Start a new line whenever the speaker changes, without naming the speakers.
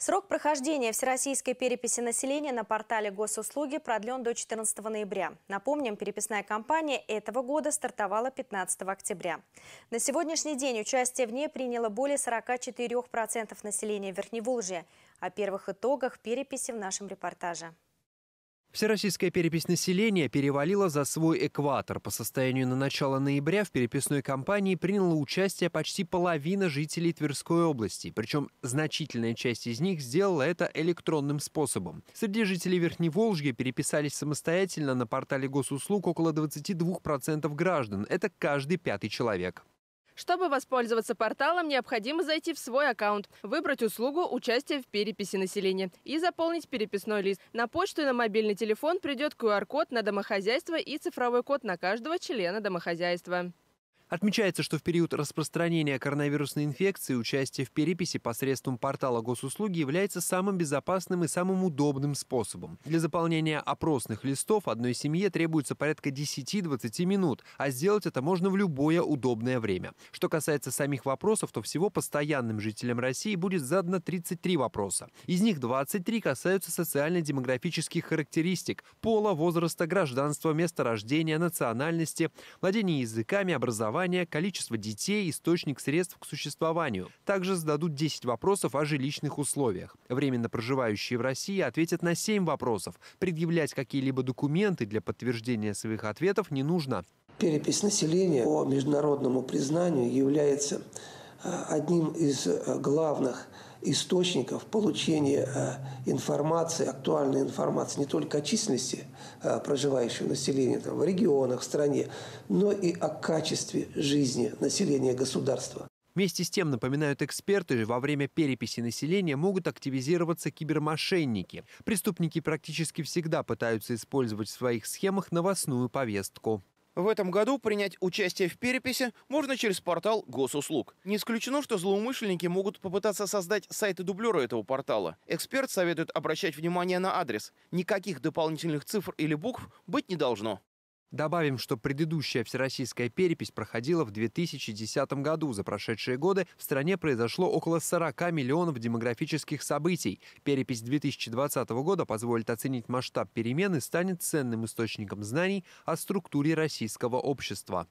Срок прохождения всероссийской переписи населения на портале госуслуги продлен до 14 ноября. Напомним, переписная кампания этого года стартовала 15 октября. На сегодняшний день участие в ней приняло более 44% населения Верхневолжья. О первых итогах переписи в нашем репортаже.
Всероссийская перепись населения перевалила за свой экватор. По состоянию на начало ноября в переписной кампании приняло участие почти половина жителей Тверской области. Причем значительная часть из них сделала это электронным способом. Среди жителей Верхней Верхневолжья переписались самостоятельно на портале госуслуг около 22% граждан. Это каждый пятый человек.
Чтобы воспользоваться порталом, необходимо зайти в свой аккаунт, выбрать услугу участия в переписи населения и заполнить переписной лист. На почту и на мобильный телефон придет QR-код на домохозяйство и цифровой код на каждого члена домохозяйства.
Отмечается, что в период распространения коронавирусной инфекции участие в переписи посредством портала госуслуги является самым безопасным и самым удобным способом. Для заполнения опросных листов одной семье требуется порядка 10-20 минут, а сделать это можно в любое удобное время. Что касается самих вопросов, то всего постоянным жителям России будет задано 33 вопроса. Из них 23 касаются социально-демографических характеристик – пола, возраста, гражданства, места рождения, национальности, владения языками, образования, образования, количество детей, источник средств к существованию. Также зададут 10 вопросов о жилищных условиях. Временно проживающие в России ответят на 7 вопросов. Предъявлять какие-либо документы для подтверждения своих ответов не нужно.
Перепись населения по международному признанию является э, одним из э, главных источников получения э, информации, актуальной информации не только о численности э, проживающего населения там, в регионах, в стране, но и о качестве жизни населения государства.
Вместе с тем, напоминают эксперты, во время переписи населения могут активизироваться кибермошенники. Преступники практически всегда пытаются использовать в своих схемах новостную повестку. В этом году принять участие в переписи можно через портал госуслуг. Не исключено, что злоумышленники могут попытаться создать сайты дублера этого портала. Эксперт советует обращать внимание на адрес. Никаких дополнительных цифр или букв быть не должно. Добавим, что предыдущая всероссийская перепись проходила в 2010 году. За прошедшие годы в стране произошло около 40 миллионов демографических событий. Перепись 2020 года позволит оценить масштаб перемен и станет ценным источником знаний о структуре российского общества.